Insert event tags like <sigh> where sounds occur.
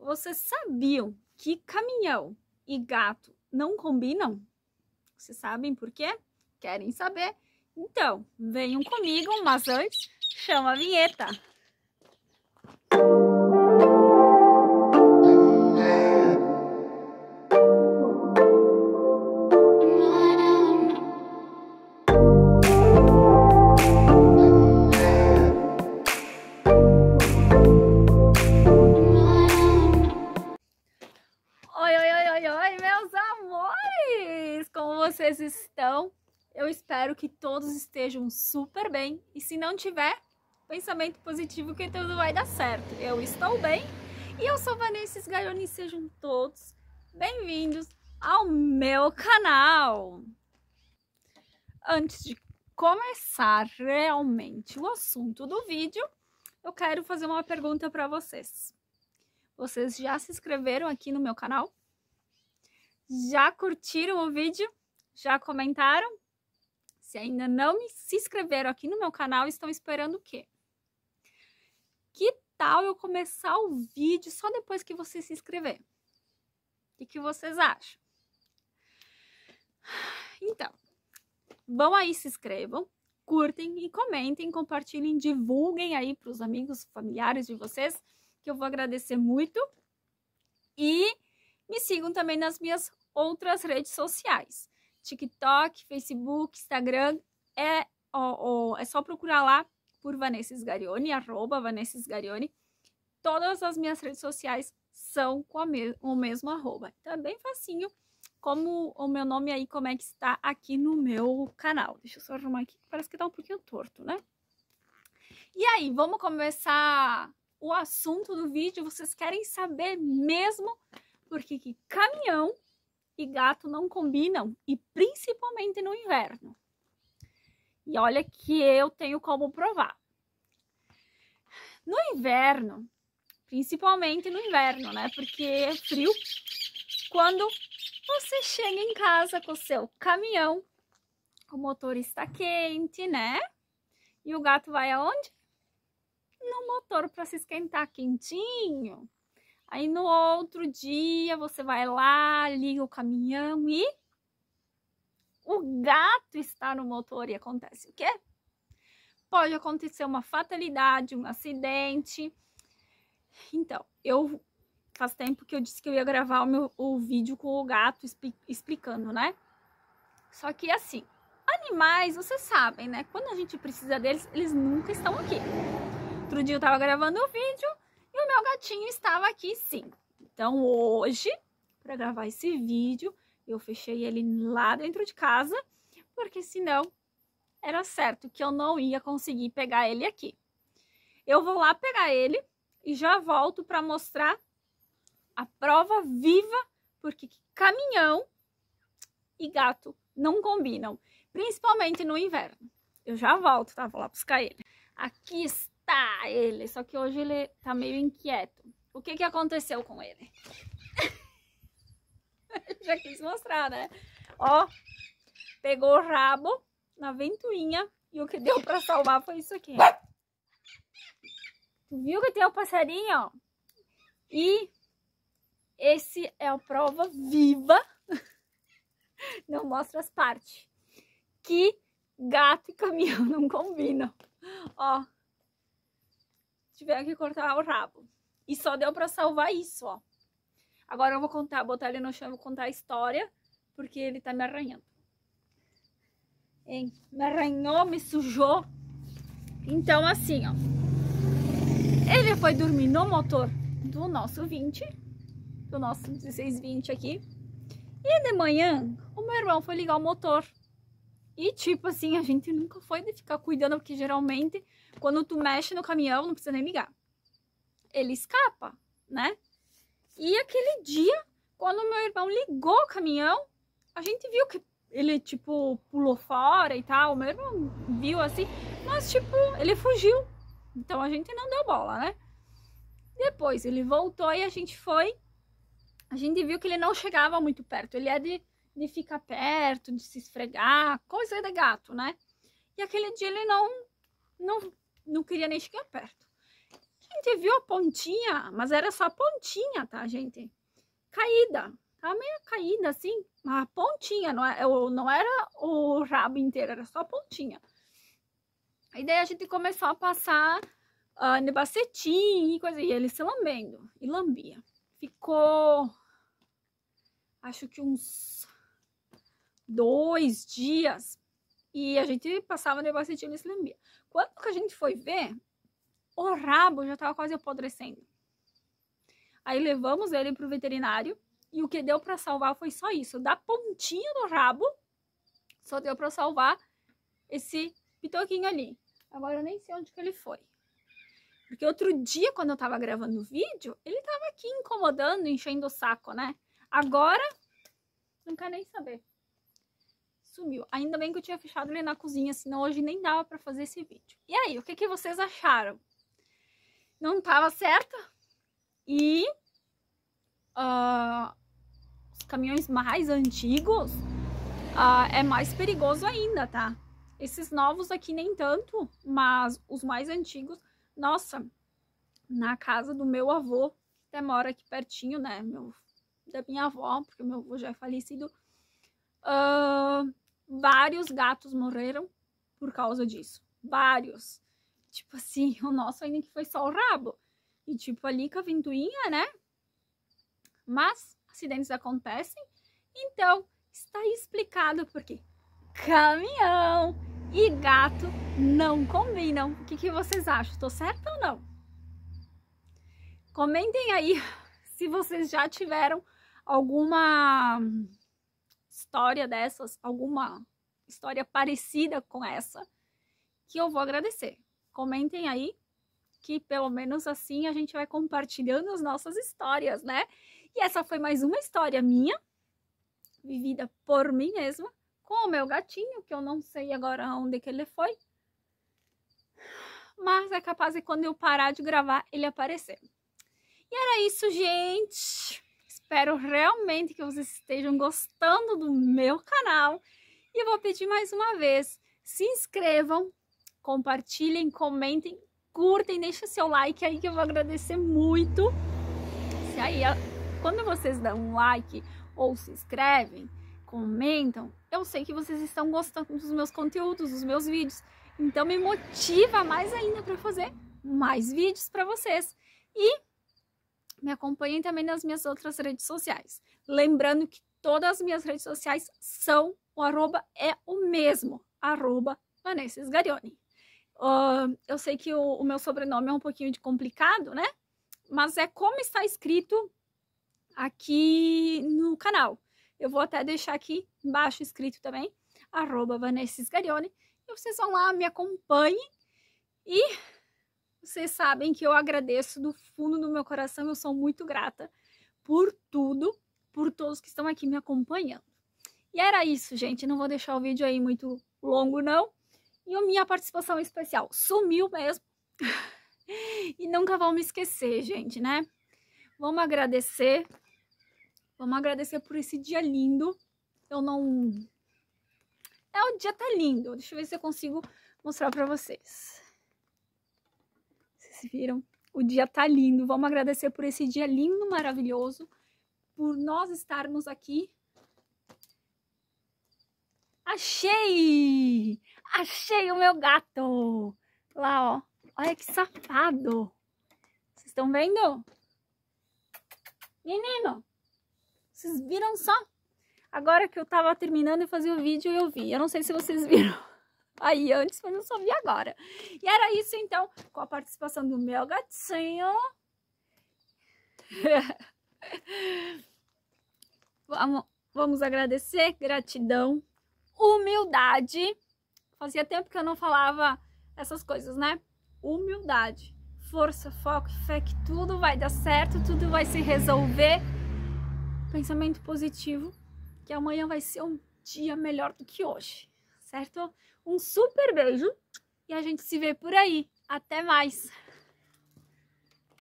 Vocês sabiam que caminhão e gato não combinam? Vocês sabem por quê? Querem saber? Então, venham comigo, mas antes, chama a vinheta! Eu espero que todos estejam super bem e se não tiver, pensamento positivo que tudo vai dar certo. Eu estou bem e eu sou Vanessa Sgaioni. Sejam todos bem-vindos ao meu canal. Antes de começar realmente o assunto do vídeo, eu quero fazer uma pergunta para vocês. Vocês já se inscreveram aqui no meu canal? Já curtiram o vídeo? Já comentaram? Se ainda não me, se inscreveram aqui no meu canal, estão esperando o quê? Que tal eu começar o vídeo só depois que você se inscrever? O que vocês acham? Então, vão aí, se inscrevam, curtem e comentem, compartilhem, divulguem aí para os amigos, familiares de vocês, que eu vou agradecer muito. E me sigam também nas minhas outras redes sociais. TikTok, Facebook, Instagram. É, ó, ó, é só procurar lá por Vanessa Sgarione, arroba Vanessa Sgarione. Todas as minhas redes sociais são com me o mesmo arroba. Então é bem facinho como o meu nome aí, como é que está aqui no meu canal. Deixa eu só arrumar aqui, parece que tá um pouquinho torto, né? E aí, vamos começar o assunto do vídeo. Vocês querem saber mesmo por que caminhão e gato não combinam, e principalmente no inverno. E olha que eu tenho como provar. No inverno, principalmente no inverno, né? Porque é frio. Quando você chega em casa com o seu caminhão, o motor está quente, né? E o gato vai aonde? No motor para se esquentar quentinho. Aí no outro dia você vai lá, liga o caminhão e o gato está no motor e acontece o quê? Pode acontecer uma fatalidade, um acidente. Então, eu faz tempo que eu disse que eu ia gravar o meu o vídeo com o gato explicando, né? Só que assim, animais, vocês sabem, né? Quando a gente precisa deles, eles nunca estão aqui. Outro dia eu tava gravando o vídeo, e o meu gatinho estava aqui sim. Então hoje, para gravar esse vídeo, eu fechei ele lá dentro de casa, porque senão era certo que eu não ia conseguir pegar ele aqui. Eu vou lá pegar ele e já volto para mostrar a prova viva, porque caminhão e gato não combinam, principalmente no inverno. Eu já volto, tá? Vou lá buscar ele. Aqui está matar tá, ele, só que hoje ele tá meio inquieto. O que que aconteceu com ele? <laughs> Já quis mostrar, né? Ó, pegou o rabo na ventoinha e o que deu pra salvar foi isso aqui. Tu viu que tem o passarinho? E esse é a prova viva, <laughs> não mostra as partes, que gato e caminhão não combinam. Ó, tiveram que cortar o rabo. E só deu para salvar isso, ó. Agora eu vou contar, botar ele no chão vou contar a história, porque ele tá me arranhando. Hein? Me arranhou, me sujou. Então, assim, ó. Ele foi dormir no motor do nosso 20, do nosso 1620 aqui. E de manhã, o meu irmão foi ligar o motor. E, tipo assim, a gente nunca foi de ficar cuidando, porque geralmente quando tu mexe no caminhão, não precisa nem ligar. Ele escapa, né? E aquele dia, quando meu irmão ligou o caminhão, a gente viu que ele, tipo, pulou fora e tal. Meu irmão viu assim, mas, tipo, ele fugiu. Então a gente não deu bola, né? Depois ele voltou e a gente foi. A gente viu que ele não chegava muito perto. Ele é de, de ficar perto, de se esfregar, coisa de gato, né? E aquele dia ele não, não não queria nem chegar perto. A gente viu a pontinha, mas era só a pontinha, tá, gente? Caída. Tava meio caída, assim. A pontinha, não é, era, não era o rabo inteiro, era só a pontinha. Aí daí a gente começou a passar uh, nebacetim e coisa, e ele se lambendo, e lambia. Ficou, acho que uns dois dias, e a gente passava nebacetim e ele se lambia. Quando que a gente foi ver, o rabo já estava quase apodrecendo. Aí levamos ele para o veterinário e o que deu para salvar foi só isso. Da pontinha do rabo, só deu para salvar esse pitoquinho ali. Agora eu nem sei onde que ele foi. Porque outro dia, quando eu estava gravando o vídeo, ele tava aqui incomodando, enchendo o saco, né? Agora, não quer nem saber sumiu. Ainda bem que eu tinha fechado ele na cozinha, senão hoje nem dava para fazer esse vídeo. E aí, o que, que vocês acharam? Não estava certa? E uh, os caminhões mais antigos uh, é mais perigoso ainda, tá? Esses novos aqui nem tanto, mas os mais antigos, nossa, na casa do meu avô, que até mora aqui pertinho, né? Meu, da minha avó, porque meu avô já é falecido. Uh, Vários gatos morreram por causa disso. Vários. Tipo assim, <laughs> o nosso ainda que foi só o rabo. E tipo ali com a ventoinha, né? Mas acidentes acontecem. Então, está explicado por quê? caminhão e gato não combinam. O que, que vocês acham? Tô certa ou não? Comentem aí <laughs> se vocês já tiveram alguma história dessas, alguma história parecida com essa, que eu vou agradecer. Comentem aí, que pelo menos assim a gente vai compartilhando as nossas histórias, né? E essa foi mais uma história minha, vivida por mim mesma, com o meu gatinho, que eu não sei agora onde que ele foi. Mas é capaz de quando eu parar de gravar, ele aparecer. E era isso, gente! espero realmente que vocês estejam gostando do meu canal. E vou pedir mais uma vez, se inscrevam, compartilhem, comentem, curtem, deixem seu like aí que eu vou agradecer muito. Se aí, quando vocês dão um like ou se inscrevem, comentam, eu sei que vocês estão gostando dos meus conteúdos, dos meus vídeos. Então me motiva mais ainda para fazer mais vídeos para vocês. E me acompanhem também nas minhas outras redes sociais. Lembrando que todas as minhas redes sociais são, o arroba é o mesmo, arroba Vanessa Sgarioni. Uh, eu sei que o, o, meu sobrenome é um pouquinho de complicado, né? Mas é como está escrito aqui no canal. Eu vou até deixar aqui embaixo escrito também, arroba Vanessa Sgarioni. E vocês vão lá, me acompanhem e vocês sabem que eu agradeço do fundo do meu coração, eu sou muito grata por tudo, por todos que estão aqui me acompanhando. E era isso, gente. Não vou deixar o vídeo aí muito longo, não. E a minha participação especial sumiu mesmo. <laughs> e nunca vão me esquecer, gente, né? Vamos agradecer. Vamos agradecer por esse dia lindo. Eu não. É, o dia tá lindo. Deixa eu ver se eu consigo mostrar pra vocês vocês viram. O dia tá lindo. Vamos agradecer por esse dia lindo, maravilhoso, por nós estarmos aqui. Achei! Achei o meu gato! Lá, ó. Olha que safado! Vocês estão vendo? Menino, vocês viram só? Agora que eu tava terminando de fazer o vídeo, eu vi. Eu não sei se vocês viram aí antes, mas eu só vi agora. E era isso, então, com a participação do meu gatinho. <laughs> vamos, vamos agradecer, gratidão, humildade. Fazia tempo que eu não falava essas coisas, né? Humildade, força, foco, fé que tudo vai dar certo, tudo vai se resolver. Pensamento positivo, que amanhã vai ser um dia melhor do que hoje certo? Um super beijo e a gente se vê por aí. Até mais!